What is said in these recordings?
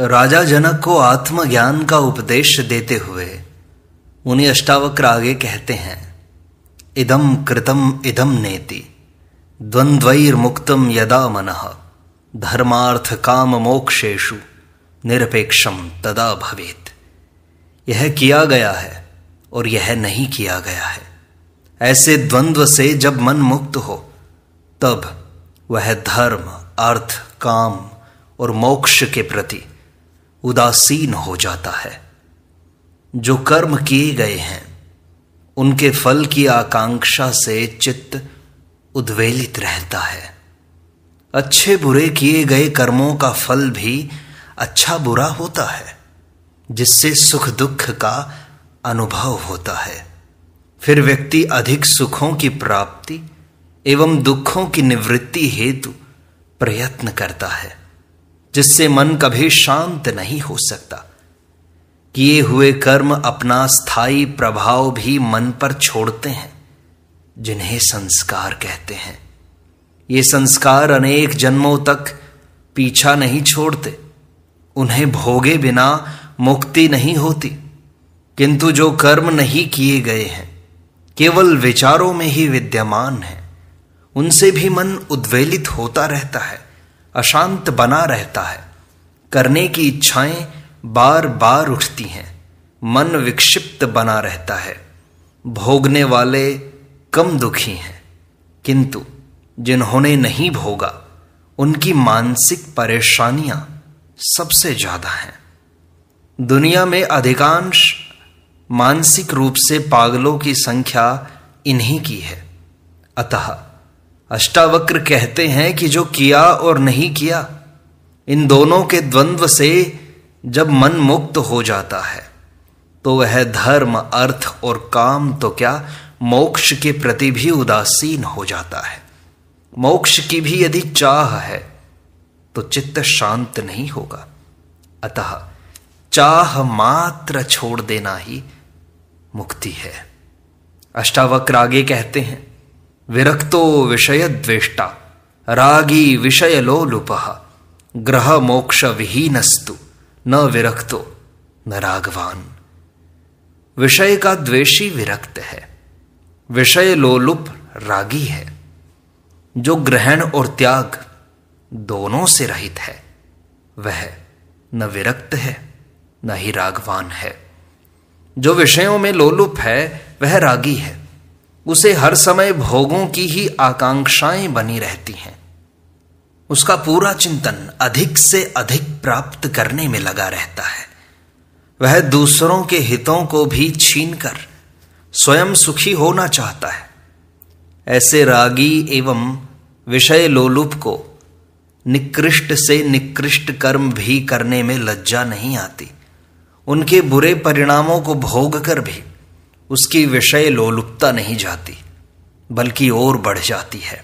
राजा जनक को आत्मज्ञान का उपदेश देते हुए उन्हें अष्टावक्र आगे कहते हैं इदम कृतम इदम नेति द्वंद्वैर्मुक्तम यदा मन धर्मार्थ काम मोक्षेशु निरपेक्षम तदा भवेत यह किया गया है और यह नहीं किया गया है ऐसे द्वंद्व से जब मन मुक्त हो तब वह धर्म अर्थ काम और मोक्ष के प्रति उदासीन हो जाता है जो कर्म किए गए हैं उनके फल की आकांक्षा से चित्त उद्वेलित रहता है अच्छे बुरे किए गए कर्मों का फल भी अच्छा बुरा होता है जिससे सुख दुख का अनुभव होता है फिर व्यक्ति अधिक सुखों की प्राप्ति एवं दुखों की निवृत्ति हेतु प्रयत्न करता है जिससे मन कभी शांत नहीं हो सकता किए हुए कर्म अपना स्थायी प्रभाव भी मन पर छोड़ते हैं जिन्हें संस्कार कहते हैं ये संस्कार अनेक जन्मों तक पीछा नहीं छोड़ते उन्हें भोगे बिना मुक्ति नहीं होती किंतु जो कर्म नहीं किए गए हैं केवल विचारों में ही विद्यमान है उनसे भी मन उद्वेलित होता रहता है अशांत बना रहता है करने की इच्छाएं बार बार उठती हैं मन विक्षिप्त बना रहता है भोगने वाले कम दुखी हैं किंतु जिन्होंने नहीं भोगा उनकी मानसिक परेशानियां सबसे ज्यादा हैं दुनिया में अधिकांश मानसिक रूप से पागलों की संख्या इन्हीं की है अतः अष्टावक्र कहते हैं कि जो किया और नहीं किया इन दोनों के द्वंद्व से जब मन मुक्त हो जाता है तो वह धर्म अर्थ और काम तो क्या मोक्ष के प्रति भी उदासीन हो जाता है मोक्ष की भी यदि चाह है तो चित्त शांत नहीं होगा अतः चाह मात्र छोड़ देना ही मुक्ति है अष्टावक्र आगे कहते हैं विरक्तो विषय द्वेष्टा रागी विषय ग्रह मोक्ष विहीनस्तु न विरक्तो न रागवान विषय का द्वेषी विरक्त है विषय लोलुप रागी है जो ग्रहण और त्याग दोनों से रहित है वह न विरक्त है न ही रागवान है जो विषयों में लोलुप है वह रागी है उसे हर समय भोगों की ही आकांक्षाएं बनी रहती हैं उसका पूरा चिंतन अधिक से अधिक प्राप्त करने में लगा रहता है वह दूसरों के हितों को भी छीनकर स्वयं सुखी होना चाहता है ऐसे रागी एवं विषय लोलुप को निकृष्ट से निकृष्ट कर्म भी करने में लज्जा नहीं आती उनके बुरे परिणामों को भोग कर भी उसकी विषय लोलुपता नहीं जाती बल्कि और बढ़ जाती है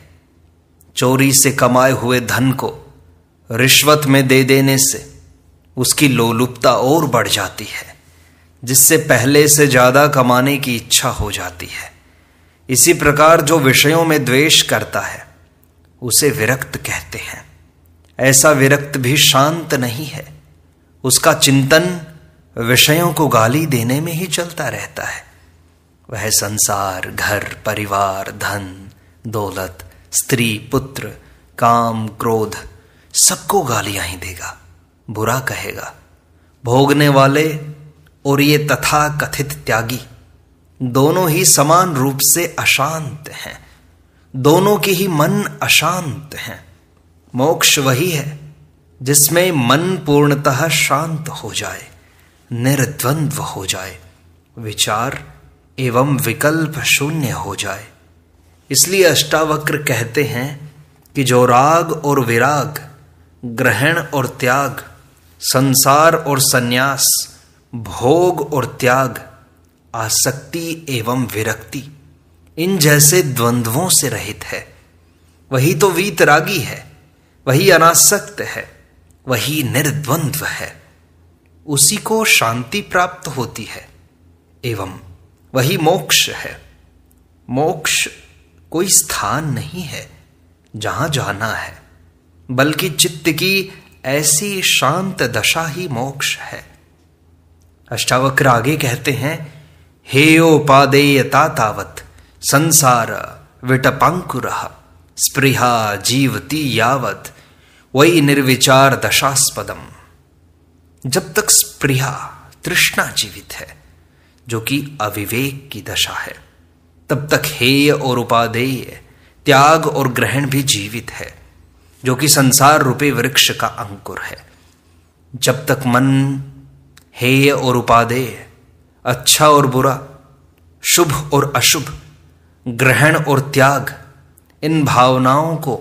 चोरी से कमाए हुए धन को रिश्वत में दे देने से उसकी लोलुपता और बढ़ जाती है जिससे पहले से ज़्यादा कमाने की इच्छा हो जाती है इसी प्रकार जो विषयों में द्वेष करता है उसे विरक्त कहते हैं ऐसा विरक्त भी शांत नहीं है उसका चिंतन विषयों को गाली देने में ही चलता रहता है वह संसार घर परिवार धन दौलत स्त्री पुत्र काम क्रोध सबको गालियां ही देगा बुरा कहेगा भोगने वाले और ये तथा कथित त्यागी दोनों ही समान रूप से अशांत हैं दोनों के ही मन अशांत हैं मोक्ष वही है जिसमें मन पूर्णतः शांत हो जाए निर्द्वंद्व हो जाए विचार एवं विकल्प शून्य हो जाए इसलिए अष्टावक्र कहते हैं कि जो राग और विराग ग्रहण और त्याग संसार और संन्यास भोग और त्याग आसक्ति एवं विरक्ति इन जैसे द्वंद्वों से रहित है वही तो वीतरागी है वही अनासक्त है वही निर्द्वंद्व है उसी को शांति प्राप्त होती है एवं वही मोक्ष है मोक्ष कोई स्थान नहीं है जहां जाना है बल्कि चित्त की ऐसी शांत दशा ही मोक्ष है अष्टावक्र आगे कहते हैं हे उपादेयता तावत संसार विटपंकुर स्पृहा जीवती यावत वही निर्विचार दशास्पदम जब तक स्पृहा तृष्णा जीवित है जो कि अविवेक की दशा है तब तक हेय और उपादेय त्याग और ग्रहण भी जीवित है जो कि संसार रूपी वृक्ष का अंकुर है जब तक मन हेय और उपादेय अच्छा और बुरा शुभ और अशुभ ग्रहण और त्याग इन भावनाओं को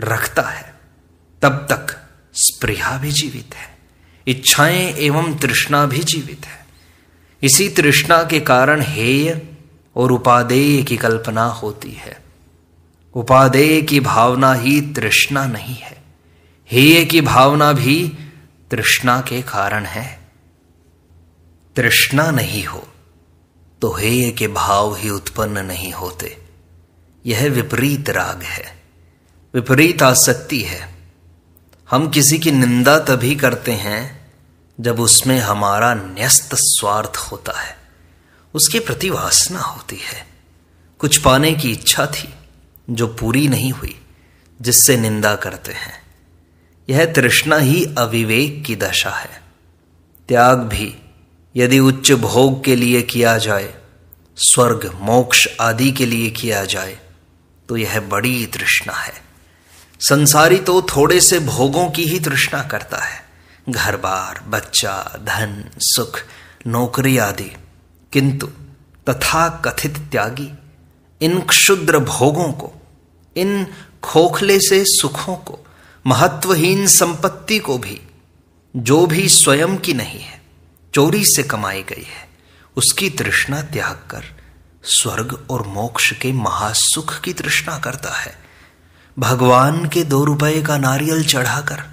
रखता है तब तक स्प्रिया भी जीवित है इच्छाएं एवं तृष्णा भी जीवित है इसी तृष्णा के कारण हेय और उपादेय की कल्पना होती है उपादेय की भावना ही तृष्णा नहीं है हेय की भावना भी तृष्णा के कारण है तृष्णा नहीं हो तो हेय के भाव ही उत्पन्न नहीं होते यह विपरीत राग है विपरीत आसक्ति है हम किसी की निंदा तभी करते हैं जब उसमें हमारा न्यस्त स्वार्थ होता है उसके प्रति वासना होती है कुछ पाने की इच्छा थी जो पूरी नहीं हुई जिससे निंदा करते हैं यह तृष्णा ही अविवेक की दशा है त्याग भी यदि उच्च भोग के लिए किया जाए स्वर्ग मोक्ष आदि के लिए किया जाए तो यह बड़ी तृष्णा है संसारी तो थोड़े से भोगों की ही तृष्णा करता है घर बार बच्चा धन सुख नौकरी आदि किंतु तथा कथित त्यागी इन क्षुद्र भोगों को इन खोखले से सुखों को महत्वहीन संपत्ति को भी जो भी स्वयं की नहीं है चोरी से कमाई गई है उसकी तृष्णा त्याग कर स्वर्ग और मोक्ष के महासुख की तृष्णा करता है भगवान के दो रुपए का नारियल चढ़ाकर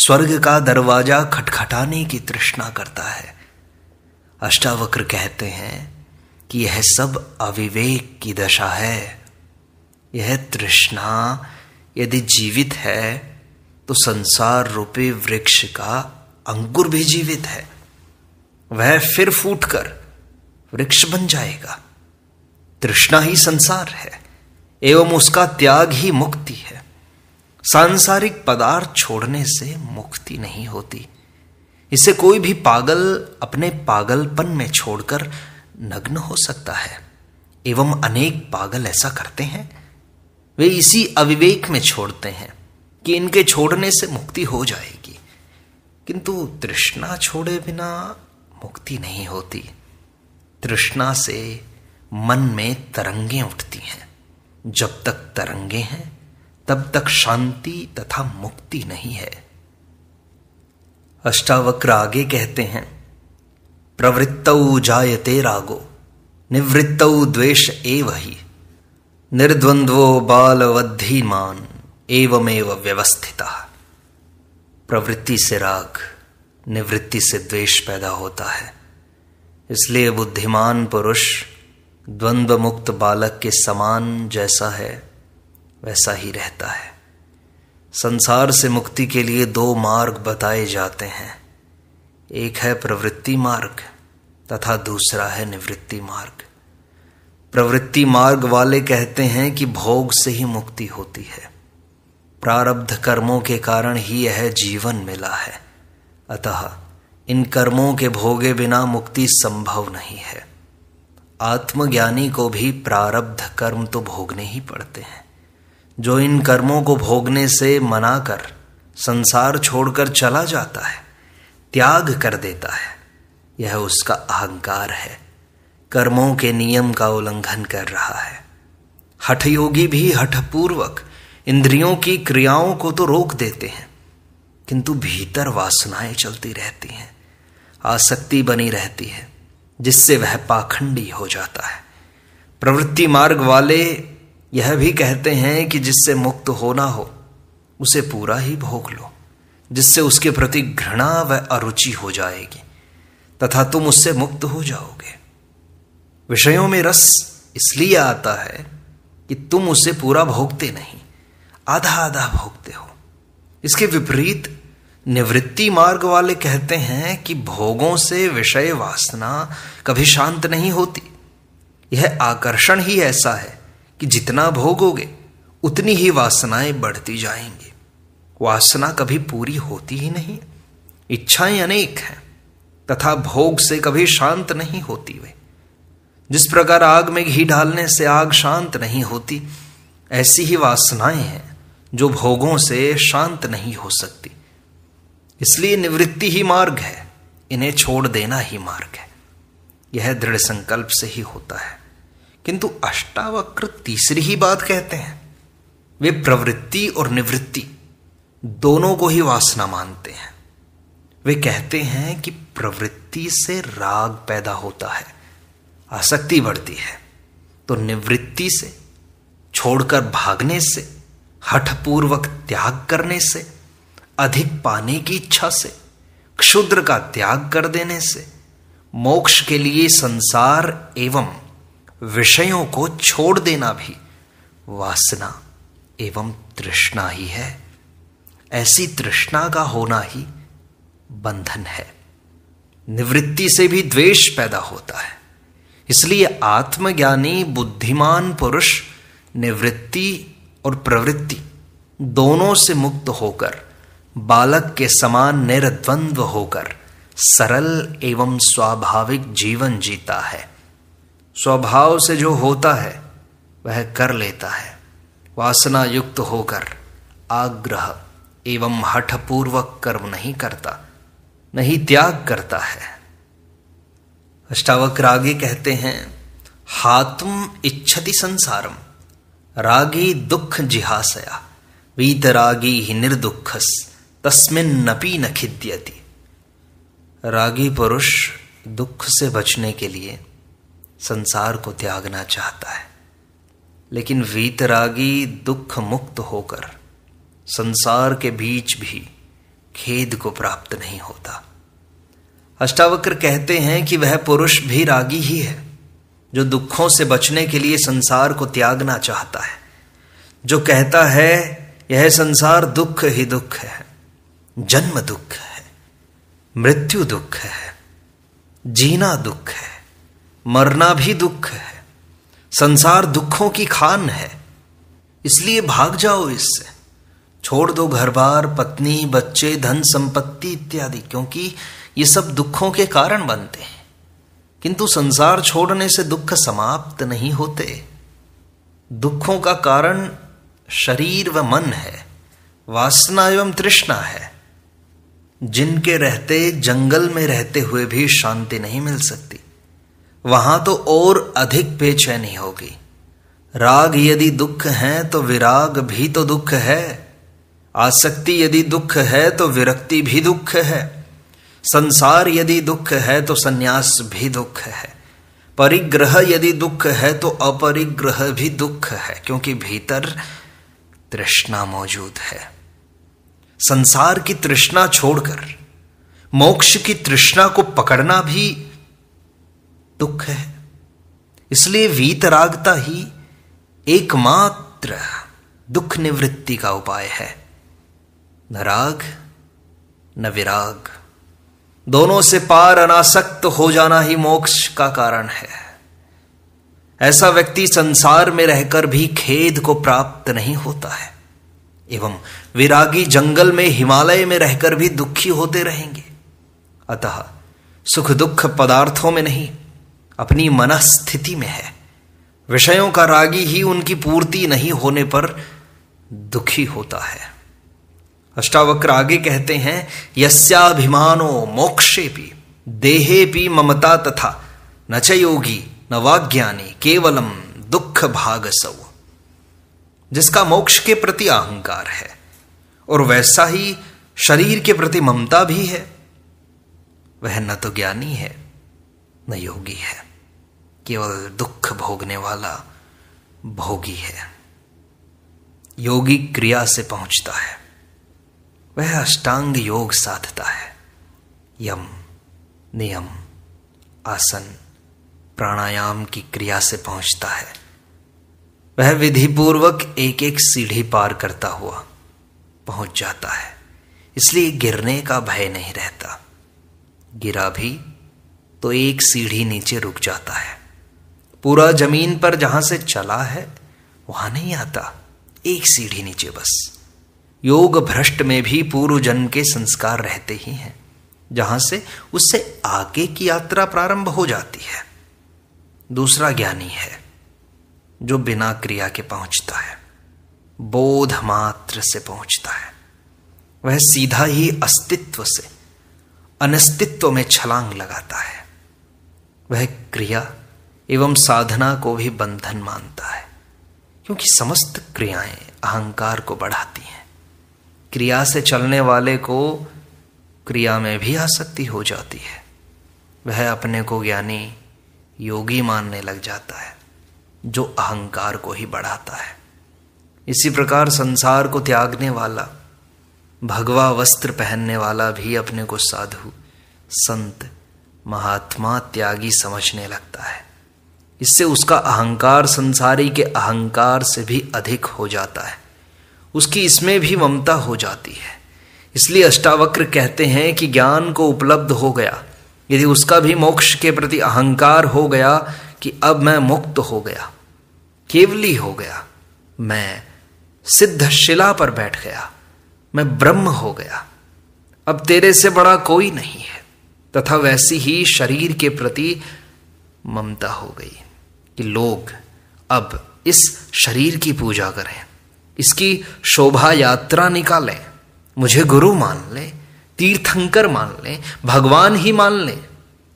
स्वर्ग का दरवाजा खटखटाने की तृष्णा करता है अष्टावक्र कहते हैं कि यह सब अविवेक की दशा है यह तृष्णा यदि जीवित है तो संसार रूपी वृक्ष का अंकुर भी जीवित है वह फिर फूटकर वृक्ष बन जाएगा तृष्णा ही संसार है एवं उसका त्याग ही मुक्ति है सांसारिक पदार्थ छोड़ने से मुक्ति नहीं होती इसे कोई भी पागल अपने पागलपन में छोड़कर नग्न हो सकता है एवं अनेक पागल ऐसा करते हैं वे इसी अविवेक में छोड़ते हैं कि इनके छोड़ने से मुक्ति हो जाएगी किंतु तृष्णा छोड़े बिना मुक्ति नहीं होती तृष्णा से मन में तरंगें उठती हैं जब तक तरंगे हैं तब तक शांति तथा मुक्ति नहीं है अष्टावक्र आगे कहते हैं प्रवृत्तौ जायते रागो निवृत्तौ द्वेष एव ही निर्द्वंद्वो बालवद्धीमान एवमेव व्यवस्थिता प्रवृत्ति से राग निवृत्ति से द्वेष पैदा होता है इसलिए बुद्धिमान पुरुष द्वंद्व मुक्त बालक के समान जैसा है वैसा ही रहता है संसार से मुक्ति के लिए दो मार्ग बताए जाते हैं एक है प्रवृत्ति मार्ग तथा दूसरा है निवृत्ति मार्ग प्रवृत्ति मार्ग वाले कहते हैं कि भोग से ही मुक्ति होती है प्रारब्ध कर्मों के कारण ही यह जीवन मिला है अतः इन कर्मों के भोगे बिना मुक्ति संभव नहीं है आत्मज्ञानी को भी प्रारब्ध कर्म तो भोगने ही पड़ते हैं जो इन कर्मों को भोगने से मना कर संसार छोड़कर चला जाता है त्याग कर देता है यह उसका अहंकार है कर्मों के नियम का उल्लंघन कर रहा है हठ योगी भी हठपूर्वक इंद्रियों की क्रियाओं को तो रोक देते हैं किंतु भीतर वासनाएं चलती रहती हैं आसक्ति बनी रहती है जिससे वह पाखंडी हो जाता है प्रवृत्ति मार्ग वाले यह भी कहते हैं कि जिससे मुक्त होना हो उसे पूरा ही भोग लो जिससे उसके प्रति घृणा व अरुचि हो जाएगी तथा तुम उससे मुक्त हो जाओगे विषयों में रस इसलिए आता है कि तुम उसे पूरा भोगते नहीं आधा आधा भोगते हो इसके विपरीत निवृत्ति मार्ग वाले कहते हैं कि भोगों से विषय वासना कभी शांत नहीं होती यह आकर्षण ही ऐसा है कि जितना भोगोगे उतनी ही वासनाएं बढ़ती जाएंगी वासना कभी पूरी होती ही नहीं इच्छाएं अनेक हैं तथा भोग से कभी शांत नहीं होती वे जिस प्रकार आग में घी डालने से आग शांत नहीं होती ऐसी ही वासनाएं हैं जो भोगों से शांत नहीं हो सकती इसलिए निवृत्ति ही मार्ग है इन्हें छोड़ देना ही मार्ग है यह दृढ़ संकल्प से ही होता है किंतु अष्टावक्र तीसरी ही बात कहते हैं वे प्रवृत्ति और निवृत्ति दोनों को ही वासना मानते हैं वे कहते हैं कि प्रवृत्ति से राग पैदा होता है आसक्ति बढ़ती है तो निवृत्ति से छोड़कर भागने से हठपूर्वक त्याग करने से अधिक पाने की इच्छा से क्षुद्र का त्याग कर देने से मोक्ष के लिए संसार एवं विषयों को छोड़ देना भी वासना एवं तृष्णा ही है ऐसी तृष्णा का होना ही बंधन है निवृत्ति से भी द्वेष पैदा होता है इसलिए आत्मज्ञानी बुद्धिमान पुरुष निवृत्ति और प्रवृत्ति दोनों से मुक्त होकर बालक के समान निरद्वंद्व होकर सरल एवं स्वाभाविक जीवन जीता है स्वभाव से जो होता है वह कर लेता है वासना युक्त होकर आग्रह एवं हठपूर्वक कर्म नहीं करता नहीं त्याग करता है अष्टावक रागी कहते हैं हातुम इच्छति संसारम रागी दुख जिहासया वीतरागी ही निर्दुखस नपी न खिद्यति रागी पुरुष दुख से बचने के लिए संसार को त्यागना चाहता है लेकिन वीतरागी दुख मुक्त होकर संसार के बीच भी खेद को प्राप्त नहीं होता अष्टावक्र कहते हैं कि वह पुरुष भी रागी ही है जो दुखों से बचने के लिए संसार को त्यागना चाहता है जो कहता है यह संसार दुख ही दुख है जन्म दुख है मृत्यु दुख है जीना दुख है मरना भी दुख है संसार दुखों की खान है इसलिए भाग जाओ इससे छोड़ दो घर बार पत्नी बच्चे धन संपत्ति इत्यादि क्योंकि ये सब दुखों के कारण बनते हैं किंतु संसार छोड़ने से दुख समाप्त नहीं होते दुखों का कारण शरीर व मन है वासना एवं तृष्णा है जिनके रहते जंगल में रहते हुए भी शांति नहीं मिल सकती वहां तो और अधिक बेचैनी होगी राग यदि दुख है तो विराग भी तो दुख है आसक्ति यदि दुख है तो विरक्ति भी दुख है संसार यदि दुख है तो संन्यास भी दुख है परिग्रह यदि दुख है तो अपरिग्रह भी दुख है क्योंकि भीतर तृष्णा मौजूद है संसार की तृष्णा छोड़कर मोक्ष की तृष्णा को पकड़ना भी दुख है इसलिए वीतरागता ही एकमात्र दुख निवृत्ति का उपाय है न राग न विराग दोनों से पार अनासक्त हो जाना ही मोक्ष का कारण है ऐसा व्यक्ति संसार में रहकर भी खेद को प्राप्त नहीं होता है एवं विरागी जंगल में हिमालय में रहकर भी दुखी होते रहेंगे अतः सुख दुख पदार्थों में नहीं अपनी मनस्थिति में है विषयों का रागी ही उनकी पूर्ति नहीं होने पर दुखी होता है अष्टावक्र आगे कहते हैं यस्याभिमानो मोक्षे भी देहे भी ममता तथा न च योगी न वाज्ञानी केवलम दुख भाग सौ जिसका मोक्ष के प्रति अहंकार है और वैसा ही शरीर के प्रति ममता भी है वह न तो ज्ञानी है न योगी है केवल दुख भोगने वाला भोगी है योगी क्रिया से पहुंचता है वह अष्टांग योग साधता है यम नियम आसन प्राणायाम की क्रिया से पहुंचता है वह विधिपूर्वक एक एक सीढ़ी पार करता हुआ पहुंच जाता है इसलिए गिरने का भय नहीं रहता गिरा भी तो एक सीढ़ी नीचे रुक जाता है पूरा जमीन पर जहां से चला है वहां नहीं आता एक सीढ़ी नीचे बस योग भ्रष्ट में भी पूर्व जन्म के संस्कार रहते ही हैं जहां से उससे आगे की यात्रा प्रारंभ हो जाती है दूसरा ज्ञानी है जो बिना क्रिया के पहुंचता है बोध मात्र से पहुंचता है वह सीधा ही अस्तित्व से अनस्तित्व में छलांग लगाता है वह क्रिया एवं साधना को भी बंधन मानता है क्योंकि समस्त क्रियाएं अहंकार को बढ़ाती हैं क्रिया से चलने वाले को क्रिया में भी आसक्ति हो जाती है वह अपने को ज्ञानी योगी मानने लग जाता है जो अहंकार को ही बढ़ाता है इसी प्रकार संसार को त्यागने वाला भगवा वस्त्र पहनने वाला भी अपने को साधु संत महात्मा त्यागी समझने लगता है इससे उसका अहंकार संसारी के अहंकार से भी अधिक हो जाता है उसकी इसमें भी ममता हो जाती है इसलिए अष्टावक्र कहते हैं कि ज्ञान को उपलब्ध हो गया यदि उसका भी मोक्ष के प्रति अहंकार हो गया कि अब मैं मुक्त हो गया केवली हो गया मैं सिद्ध शिला पर बैठ गया मैं ब्रह्म हो गया अब तेरे से बड़ा कोई नहीं है तथा वैसी ही शरीर के प्रति ममता हो गई कि लोग अब इस शरीर की पूजा करें इसकी शोभा यात्रा निकालें मुझे गुरु मान लें तीर्थंकर मान लें भगवान ही मान लें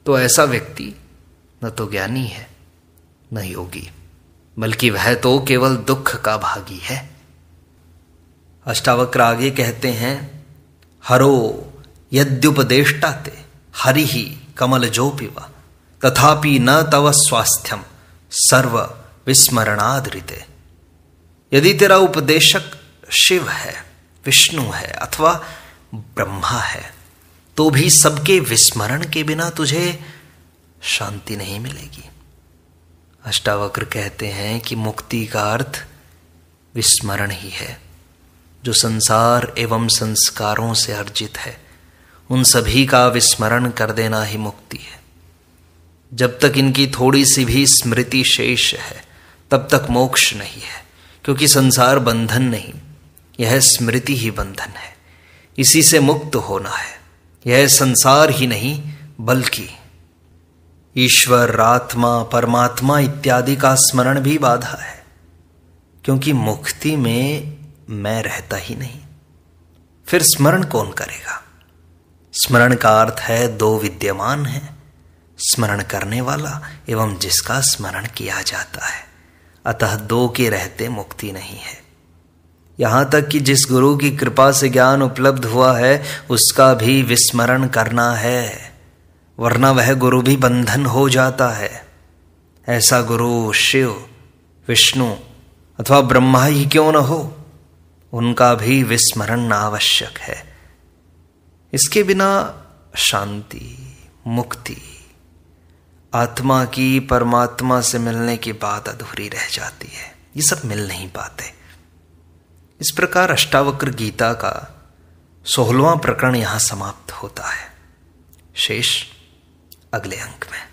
तो ऐसा व्यक्ति न तो ज्ञानी है न योगी बल्कि वह तो केवल दुख का भागी है अष्टावक्र आगे कहते हैं हरो यद्युपदेष्टा ते हरि ही कमल जो पिवा तथापि न तव स्वास्थ्यम सर्व विस्मरणादृत यदि तेरा उपदेशक शिव है विष्णु है अथवा ब्रह्मा है तो भी सबके विस्मरण के बिना तुझे शांति नहीं मिलेगी अष्टावक्र कहते हैं कि मुक्ति का अर्थ विस्मरण ही है जो संसार एवं संस्कारों से अर्जित है उन सभी का विस्मरण कर देना ही मुक्ति है जब तक इनकी थोड़ी सी भी स्मृति शेष है तब तक मोक्ष नहीं है क्योंकि संसार बंधन नहीं यह स्मृति ही बंधन है इसी से मुक्त होना है यह संसार ही नहीं बल्कि ईश्वर आत्मा परमात्मा इत्यादि का स्मरण भी बाधा है क्योंकि मुक्ति में मैं रहता ही नहीं फिर स्मरण कौन करेगा स्मरण का अर्थ है दो विद्यमान हैं स्मरण करने वाला एवं जिसका स्मरण किया जाता है अतः दो के रहते मुक्ति नहीं है यहां तक कि जिस गुरु की कृपा से ज्ञान उपलब्ध हुआ है उसका भी विस्मरण करना है वरना वह गुरु भी बंधन हो जाता है ऐसा गुरु शिव विष्णु अथवा ब्रह्मा ही क्यों न हो उनका भी विस्मरण आवश्यक है इसके बिना शांति मुक्ति आत्मा की परमात्मा से मिलने की बात अधूरी रह जाती है ये सब मिल नहीं पाते इस प्रकार अष्टावक्र गीता का सोलवा प्रकरण यहां समाप्त होता है शेष अगले अंक में